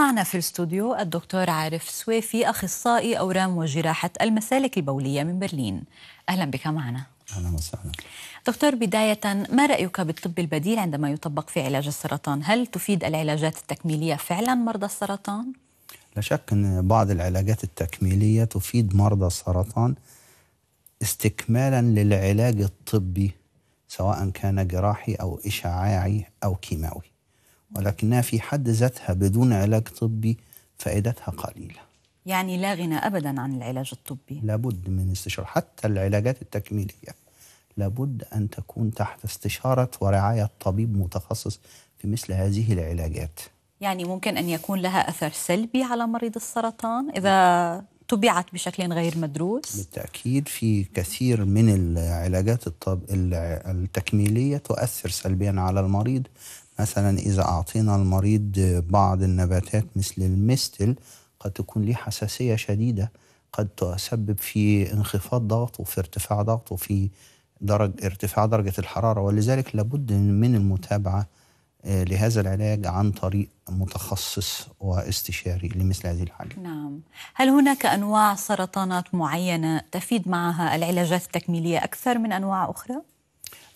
معنا في الاستوديو الدكتور عارف سويفي أخصائي أورام وجراحة المسالك البولية من برلين أهلا بك معنا أهلا وسهلا دكتور بداية ما رأيك بالطب البديل عندما يطبق في علاج السرطان هل تفيد العلاجات التكميلية فعلا مرضى السرطان؟ لا شك أن بعض العلاجات التكميلية تفيد مرضى السرطان استكمالا للعلاج الطبي سواء كان جراحي أو إشعاعي أو كيماوي ولكنها في حد ذاتها بدون علاج طبي فائدتها قليله يعني لا غنى ابدا عن العلاج الطبي لابد من استشاره حتى العلاجات التكميليه لابد ان تكون تحت استشاره ورعايه طبيب متخصص في مثل هذه العلاجات يعني ممكن ان يكون لها اثر سلبي على مريض السرطان اذا تبعت نعم. بشكل غير مدروس بالتاكيد في كثير من العلاجات الطب التكميليه تؤثر سلبيا على المريض مثلا إذا أعطينا المريض بعض النباتات مثل المستل قد تكون ليه حساسية شديدة قد تسبب في انخفاض ضغطه في ارتفاع ضغطه في درج ارتفاع درجة الحرارة ولذلك لابد من المتابعة آه، لهذا العلاج عن طريق متخصص واستشاري لمثل هذه الحالة نعم هل هناك أنواع سرطانات معينة تفيد معها العلاجات التكميلية أكثر من أنواع أخرى؟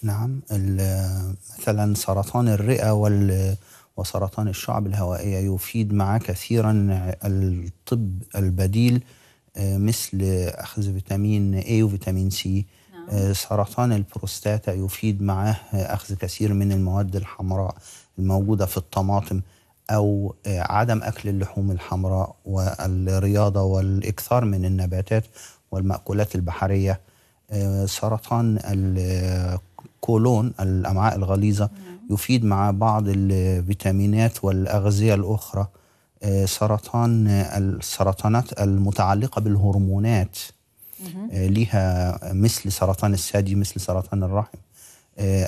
نعم مثلا سرطان الرئة وال وسرطان الشعب الهوائية يفيد معاه كثيرا الطب البديل آه، مثل أخذ فيتامين A وفيتامين C نعم. آه، سرطان البروستاتا يفيد معاه أخذ كثير من المواد الحمراء الموجودة في الطماطم أو آه، عدم أكل اللحوم الحمراء والرياضة والإكثار من النباتات والمأكولات البحرية سرطان كولون الامعاء الغليظه نعم. يفيد مع بعض الفيتامينات والاغذيه الاخرى آه، سرطان آه، السرطانات المتعلقه بالهرمونات آه، لها مثل سرطان الثدي مثل سرطان الرحم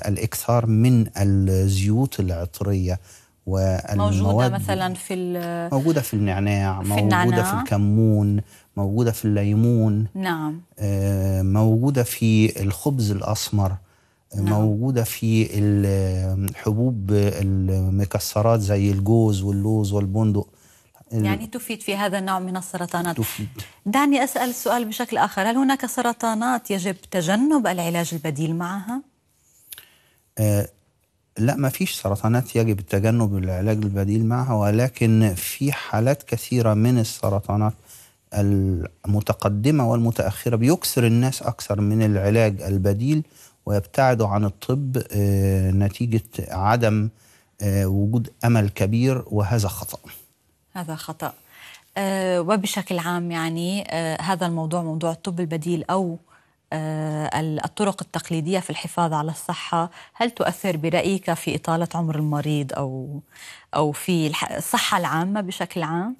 الاكثار من الزيوت العطريه موجوده مثلا في موجوده في النعناع في موجوده النعناع. في الكمون موجوده في الليمون نعم موجوده في الخبز الاسمر نعم. موجوده في الحبوب المكسرات زي الجوز واللوز والبندق يعني تفيد في هذا النوع من السرطانات تفيد دعني اسال السؤال بشكل اخر هل هناك سرطانات يجب تجنب العلاج البديل معها آه لا ما فيش سرطانات يجب التجنب العلاج البديل معها ولكن في حالات كثيره من السرطانات المتقدمه والمتاخره بيكسر الناس اكثر من العلاج البديل ويبتعدوا عن الطب آه، نتيجه عدم آه، وجود امل كبير وهذا خطا هذا خطا آه، وبشكل عام يعني هذا الموضوع موضوع الطب البديل او الطرق التقليديه في الحفاظ على الصحه هل تؤثر برايك في اطاله عمر المريض او او في الصحه العامه بشكل عام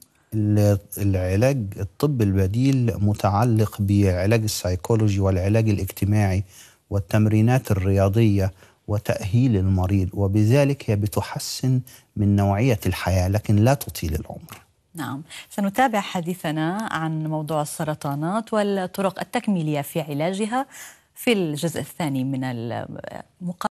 العلاج الطب البديل متعلق بعلاج السيكولوجي والعلاج الاجتماعي والتمرينات الرياضيه وتاهيل المريض وبذلك هي بتحسن من نوعيه الحياه لكن لا تطيل العمر نعم سنتابع حديثنا عن موضوع السرطانات والطرق التكميليه في علاجها في الجزء الثاني من المقابله